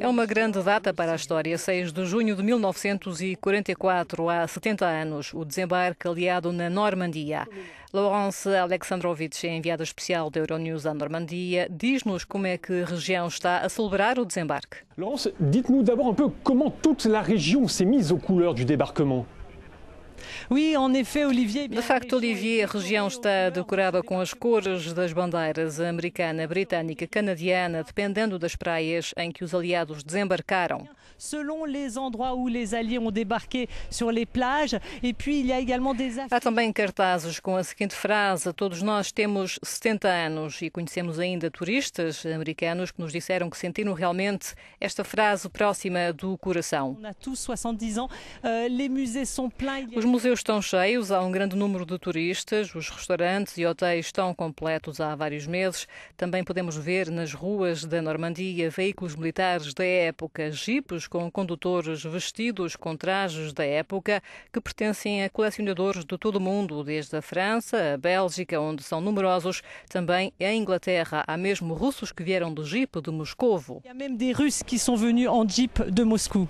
É uma grande data para a história, 6 de junho de 1944, há 70 anos, o desembarque aliado na Normandia. Laurence Alexandrovich, é enviada especial da Euronews à Normandia, diz-nos como é que a região está a celebrar o desembarque. Laurence, dites nos d'abord um pouco como toda a região s'est mise aux couleurs do débarquement. De facto, Olivier, a região está decorada com as cores das bandeiras americana, britânica, canadiana, dependendo das praias em que os aliados desembarcaram. Há também cartazes com a seguinte frase: Todos nós temos 70 anos e conhecemos ainda turistas americanos que nos disseram que sentiram realmente esta frase próxima do coração. Euh, os museus estão cheios, há um grande número de turistas, os restaurantes e hotéis estão completos há vários meses. Também podemos ver nas ruas da Normandia veículos militares da época, jipes com condutores vestidos com trajes da época que pertencem a colecionadores de todo o mundo, desde a França, a Bélgica, onde são numerosos, também a Inglaterra. Há mesmo russos que vieram do jeep de Moscovo. Há mesmo des que são venus jeep de Moscou.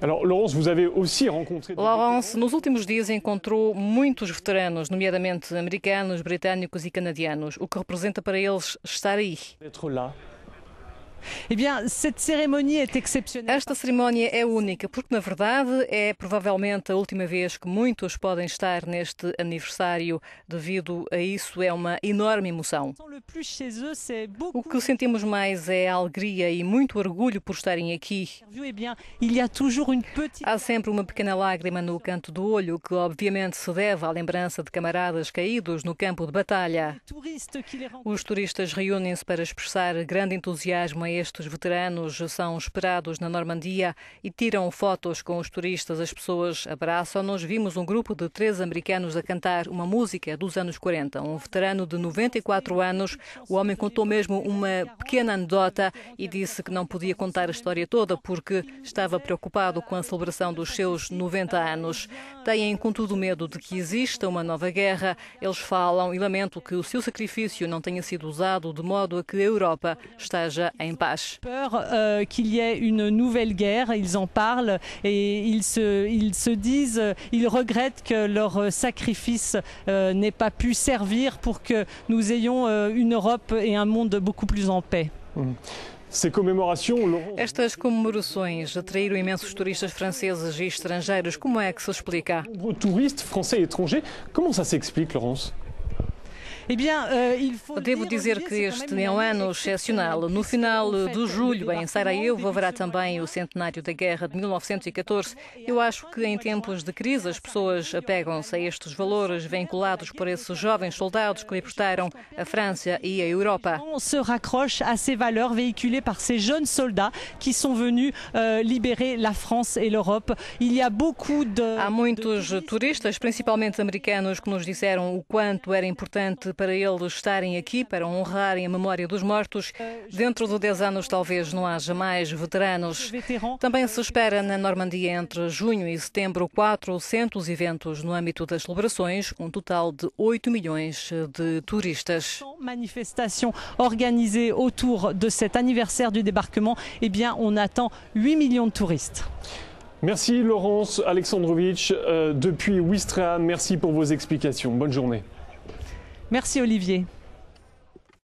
Alors, Laurence, vous avez aussi rencontré... Laurence, nos últimos dias país encontrou muitos veteranos, nomeadamente americanos, britânicos e canadianos, o que representa para eles estar aí. Eh Esta cerimónia é única, porque na verdade é provavelmente a última vez que muitos podem estar neste aniversário. Devido a isso, é uma enorme emoção. O que sentimos mais é alegria e muito orgulho por estarem aqui. Eh Há sempre uma pequena lágrima no canto do olho, que obviamente se deve à lembrança de camaradas caídos no campo de batalha. Os turistas reúnem-se para expressar grande entusiasmo a estes veteranos são esperados na Normandia e tiram fotos com os turistas. As pessoas abraçam-nos. Vimos um grupo de três americanos a cantar uma música dos anos 40. Um veterano de 94 anos, o homem contou mesmo uma pequena anedota e disse que não podia contar a história toda porque estava preocupado com a celebração dos seus 90 anos. Têm, contudo, medo de que exista uma nova guerra. Eles falam e lamentam que o seu sacrifício não tenha sido usado de modo a que a Europa esteja em ont Peur euh, qu'il y ait une nouvelle guerre, ils en parlent et ils se, ils se disent, ils regrettent que leur euh, sacrifice euh, n'ait pas pu servir pour que nous ayons une Europe et un monde beaucoup plus en paix. Mmh. Estas comemorações atraíram imensos turistas franceses e estrangeiros. Como é que se Touristes français et étrangers, comment ça s'explique, Laurence Eh euh, Devo dizer que este é um ano excepcional. No final de julho, em Sarajevo, haverá também o centenário da guerra de 1914. Eu acho que em é tempos de crise as pessoas apegam-se a estes valores vinculados por esses jovens soldados que libertaram a França e a Europa. se raccroche a ces valeurs véhiculées par ces jeunes soldats qui sont venus euh, libérer la France et l'Europe. Il y a beaucoup de Há muitos turistas, principalmente americanos, que nos disseram o quanto era importante para eles estarem aqui para honrarem a memória dos mortos. Dentro de 10 anos, talvez não haja mais veteranos. Também se espera na Normandia, entre junho e setembro, 400 eventos no âmbito das celebrações, um total de 8 milhões de turistas. Manifestações organizada autour de cet anniversaire du débarquement, eh bien, on attend 8 millions de touristes. Merci Laurence Alexandrovitch euh, depuis Ouistreham. Merci pour vos explications. Bonne journée. Merci Olivier.